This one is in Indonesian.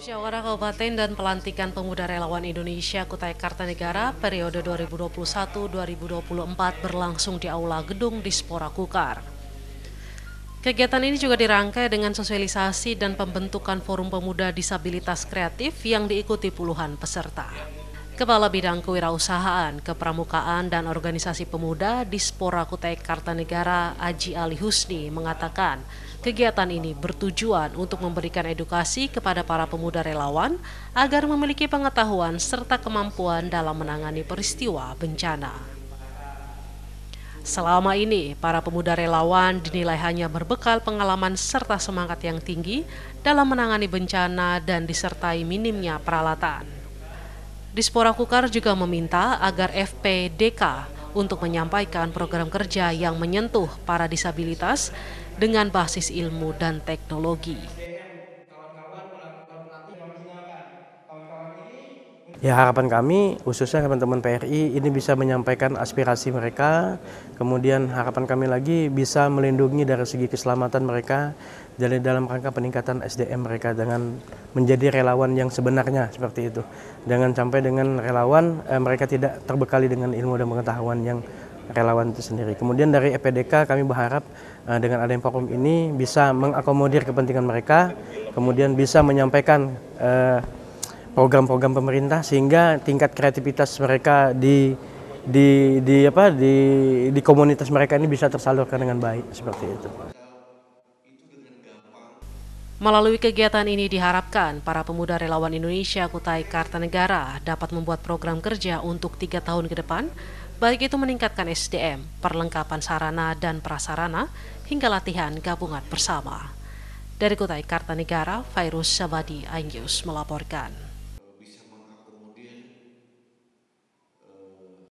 Musyawarah Kabupaten dan Pelantikan Pemuda Relawan Indonesia Kutai Kartanegara periode 2021-2024 berlangsung di Aula Gedung Dispora Kukar. Kegiatan ini juga dirangkai dengan sosialisasi dan pembentukan Forum Pemuda Disabilitas Kreatif yang diikuti puluhan peserta. Kepala Bidang Kewirausahaan, Kepramukaan dan Organisasi Pemuda Dispora Kutai Kartanegara Aji Ali Husni mengatakan kegiatan ini bertujuan untuk memberikan edukasi kepada para pemuda relawan agar memiliki pengetahuan serta kemampuan dalam menangani peristiwa bencana. Selama ini, para pemuda relawan dinilai hanya berbekal pengalaman serta semangat yang tinggi dalam menangani bencana dan disertai minimnya peralatan. Dispora Kukar juga meminta agar FPDK untuk menyampaikan program kerja yang menyentuh para disabilitas dengan basis ilmu dan teknologi. Ya harapan kami khususnya teman-teman PRI ini bisa menyampaikan aspirasi mereka, kemudian harapan kami lagi bisa melindungi dari segi keselamatan mereka dari dalam rangka peningkatan SDM mereka dengan menjadi relawan yang sebenarnya seperti itu. Dengan sampai dengan relawan eh, mereka tidak terbekali dengan ilmu dan pengetahuan yang relawan itu sendiri. Kemudian dari EPDK kami berharap eh, dengan adanya forum ini bisa mengakomodir kepentingan mereka, kemudian bisa menyampaikan eh, program-program pemerintah sehingga tingkat kreativitas mereka di di di apa di di komunitas mereka ini bisa tersalurkan dengan baik seperti itu. Melalui kegiatan ini diharapkan para pemuda relawan Indonesia Kutai Kartanegara dapat membuat program kerja untuk tiga tahun ke depan, baik itu meningkatkan SDM, perlengkapan sarana dan prasarana, hingga latihan gabungan bersama. Dari Kutai Kartanegara, Virus Sabadi Angus melaporkan.